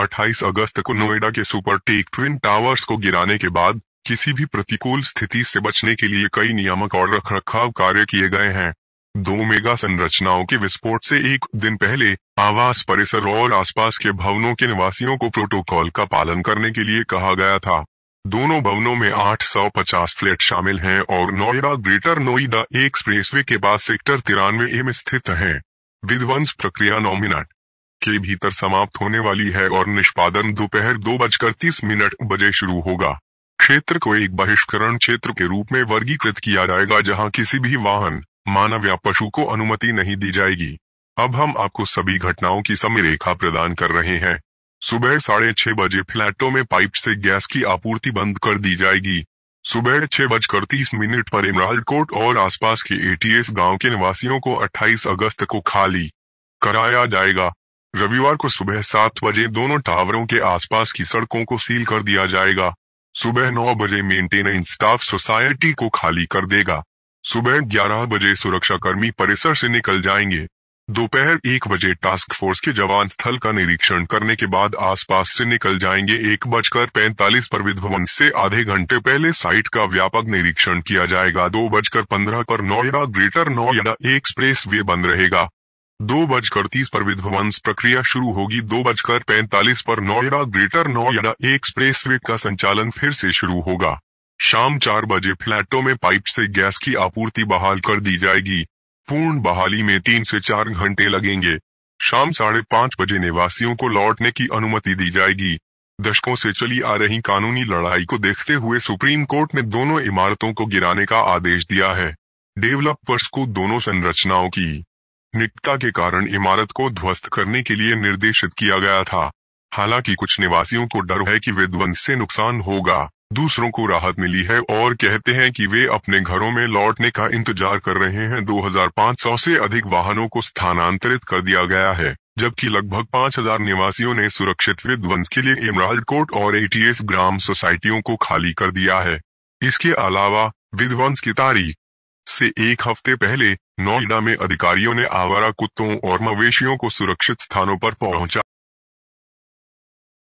28 अगस्त को नोएडा के super take twin towers को गिराने के बाद किसी भी प्रतिकूल स्थिति से बचने के लिए कई नियामक और रखरखाव कार्य किए गए हैं दो मेगा संरचनाओं के विस्फोट से एक दिन पहले आवास परिसर और आसपास के भवनों के निवासियों को प्रोटोकॉल का पालन करने के लिए कहा गया था दोनों भवनों में 850 फ्लैट शामिल हैं और नोएडा ग्रेटर नोएडा एक्सप्रेसवे के पास सेक्टर तिरानवे एम स्थित है विध्वंस प्रक्रिया नौ मिनट के भीतर समाप्त होने वाली है और निष्पादन दोपहर दो बजकर तीस मिनट बजे शुरू होगा क्षेत्र को एक बहिष्करण क्षेत्र के रूप में वर्गीकृत किया जाएगा जहां किसी भी वाहन मानव या पशु को अनुमति नहीं दी जाएगी अब हम आपको सभी घटनाओं की समय रेखा प्रदान कर रहे हैं सुबह साढ़े छह बजे फ्लैटों में पाइप से गैस की आपूर्ति बंद कर दी जाएगी सुबह छह बजकर तीस मिनट पर इमराल कोट और आसपास के एटीएस गांव के निवासियों को 28 अगस्त को खाली कराया जाएगा रविवार को सुबह सात बजे दोनों टावरों के आसपास की सड़कों को सील कर दिया जाएगा सुबह नौ बजे मेंटेनेंस स्टाफ सोसाइटी को खाली कर देगा सुबह ग्यारह बजे सुरक्षाकर्मी परिसर से निकल जाएंगे दोपहर एक बजे टास्क फोर्स के जवान स्थल का निरीक्षण करने के बाद आसपास से निकल जाएंगे एक बजकर पैंतालीस पर विध्वन से आधे घंटे पहले साइट का व्यापक निरीक्षण किया जाएगा दो बजकर पंद्रह पर Noida Greater Noida expressway बंद रहेगा दो बजकर तीस पर विध्वंस प्रक्रिया शुरू होगी दो बजकर पैंतालीस पर Noida Greater Noida expressway का संचालन फिर से शुरू होगा शाम चार बजे फ्लैटों में पाइप से गैस की आपूर्ति बहाल कर दी जाएगी पूर्ण बहाली में तीन से चार घंटे लगेंगे शाम साढ़े पांच बजे निवासियों को लौटने की अनुमति दी जाएगी दशकों से चली आ रही कानूनी लड़ाई को देखते हुए सुप्रीम कोर्ट ने दोनों इमारतों को गिराने का आदेश दिया है डेवलपर्स को दोनों संरचनाओं की निकटता के कारण इमारत को ध्वस्त करने के लिए निर्देशित किया गया था हालांकि कुछ निवासियों को डर है कि विध्वंस से नुकसान होगा दूसरों को राहत मिली है और कहते हैं कि वे अपने घरों में लौटने का इंतजार कर रहे हैं 2500 से अधिक वाहनों को स्थानांतरित कर दिया गया है जबकि लगभग 5000 निवासियों ने सुरक्षित विध्वंस के लिए इमराल्ड कोर्ट और एटीएस ग्राम सोसाइटियों को खाली कर दिया है इसके अलावा विध्वंस की तारीख से एक हफ्ते पहले नोएडा में अधिकारियों ने आवारा कुत्तों और मवेशियों को सुरक्षित स्थानों पर पहुंचा